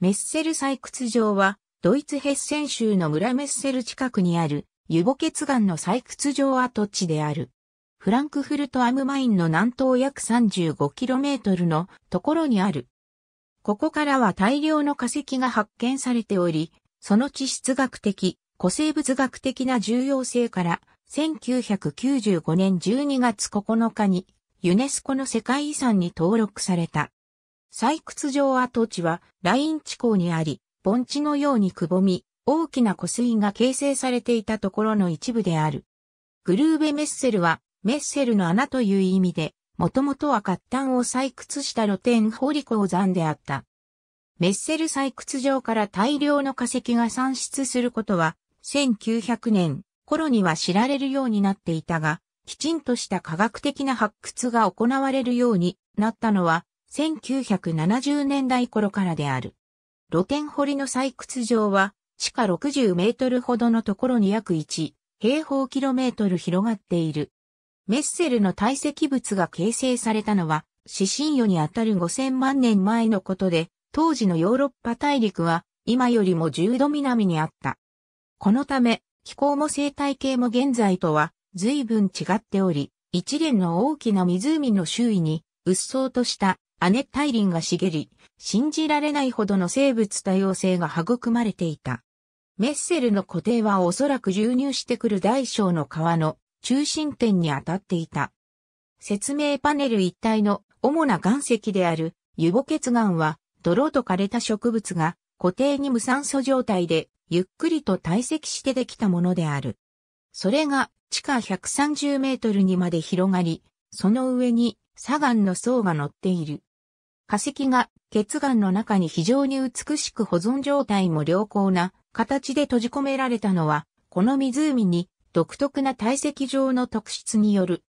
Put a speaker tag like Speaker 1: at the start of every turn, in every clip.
Speaker 1: メッセル採掘場は、ドイツヘッセン州の村メッセル近くにある、湯母血岩の採掘場跡地である。フランクフルトアムマインの南東約 35km のところにある。ここからは大量の化石が発見されており、その地質学的、古生物学的な重要性から、1995年12月9日にユネスコの世界遺産に登録された。採掘場跡地はライン地溝にあり、盆地のようにくぼみ、大きな湖水が形成されていたところの一部である。グルーベメッセルは、メッセルの穴という意味で、もともとは活炭を採掘した露天掘り鉱山であった。メッセル採掘場から大量の化石が産出することは、1900年頃には知られるようになっていたが、きちんとした科学的な発掘が行われるようになったのは、1970年代頃からである。露天掘りの採掘場は、地下60メートルほどのところに約1平方キロメートル広がっている。メッセルの堆積物が形成されたのは、死神予にあたる5000万年前のことで、当時のヨーロッパ大陸は今よりも10度南にあった。このため、気候も生態系も現在とは随分違っており、一連の大きな湖の周囲に、うっそうとした亜熱帯林が茂り、信じられないほどの生物多様性が育まれていた。メッセルの固定はおそらく流入してくる大小の川の中心点に当たっていた。説明パネル一帯の主な岩石である湯母血岩は泥と枯れた植物が固定に無酸素状態でゆっくりと堆積してできたものである。それが地下130メートルにまで広がり、その上に砂岩の層が乗っている。化石が血岩の中に非常に美しく保存状態も良好な形で閉じ込められたのは、この湖に独特な堆積上の特質による。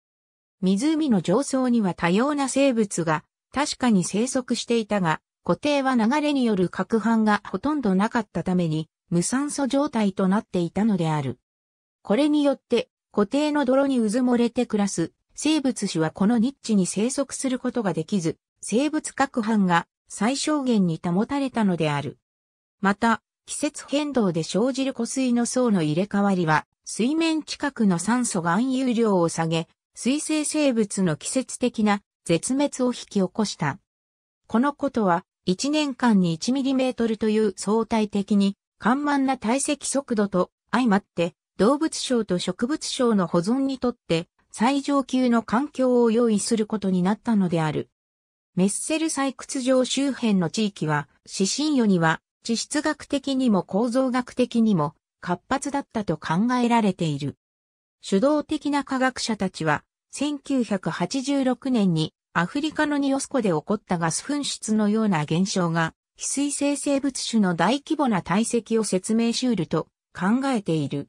Speaker 1: 湖の上層には多様な生物が確かに生息していたが、固定は流れによる攪拌がほとんどなかったために無酸素状態となっていたのである。これによって固定の泥にうずもれて暮らす生物種はこのニッチに生息することができず、生物各班が最小限に保たれたのである。また、季節変動で生じる湖水の層の入れ替わりは、水面近くの酸素含有量を下げ、水生生物の季節的な絶滅を引き起こした。このことは、1年間に 1mm という相対的に、緩慢な体積速度と相まって、動物省と植物省の保存にとって、最上級の環境を用意することになったのである。メッセル採掘場周辺の地域は、死神予には、地質学的にも構造学的にも活発だったと考えられている。主導的な科学者たちは、1986年にアフリカのニオスコで起こったガス噴出のような現象が、非水性生物種の大規模な堆積を説明しうると考えている。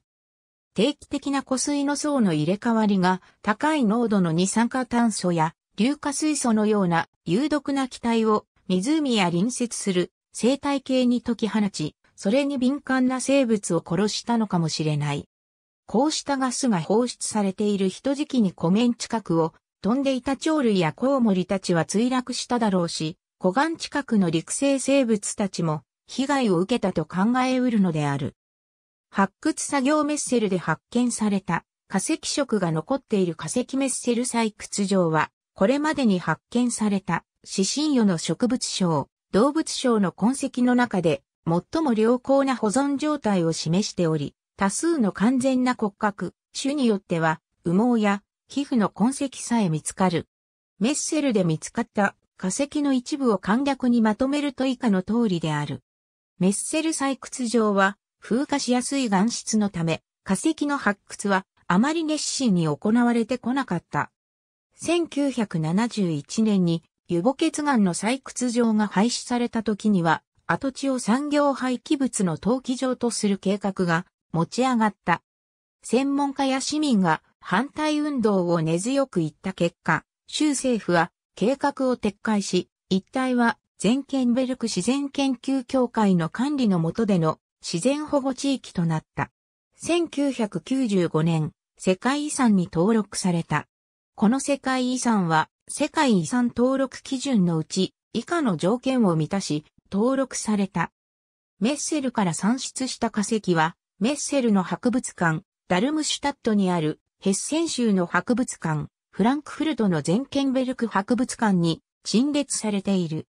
Speaker 1: 定期的な湖水の層の入れ替わりが高い濃度の二酸化炭素や硫化水素のような有毒な気体を湖や隣接する生態系に解き放ち、それに敏感な生物を殺したのかもしれない。こうしたガスが放出されている人時期に湖面近くを飛んでいた鳥類やコウモリたちは墜落しただろうし、湖岸近くの陸生生物たちも被害を受けたと考えうるのである。発掘作業メッセルで発見された化石色が残っている化石メッセル採掘場はこれまでに発見された死神魚の植物症、動物症の痕跡の中で最も良好な保存状態を示しており、多数の完全な骨格、種によっては羽毛や皮膚の痕跡さえ見つかる。メッセルで見つかった化石の一部を簡略にまとめると以下の通りである。メッセル採掘場は風化しやすい岩質のため、化石の発掘はあまり熱心に行われてこなかった。1971年に湯母血岩の採掘場が廃止された時には、跡地を産業廃棄物の登記場とする計画が持ち上がった。専門家や市民が反対運動を根強く言った結果、州政府は計画を撤回し、一帯は全県ベルク自然研究協会の管理の下での自然保護地域となった。1995年、世界遺産に登録された。この世界遺産は、世界遺産登録基準のうち、以下の条件を満たし、登録された。メッセルから算出した化石は、メッセルの博物館、ダルムシュタットにある、ヘッセン州の博物館、フランクフルトのゼンケンベルク博物館に陳列されている。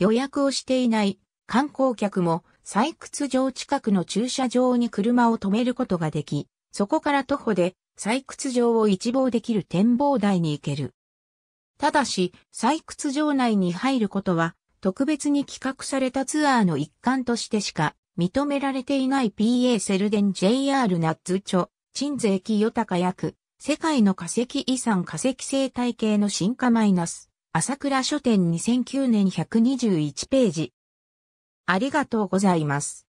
Speaker 1: 予約をしていない観光客も採掘場近くの駐車場に車を止めることができ、そこから徒歩で採掘場を一望できる展望台に行ける。ただし、採掘場内に入ることは、特別に企画されたツアーの一環としてしか認められていない PA セルデン JR ナッツチョ、鎮西木豊役、世界の化石遺産化石生態系の進化マイナス、朝倉書店2009年121ページ。ありがとうございます。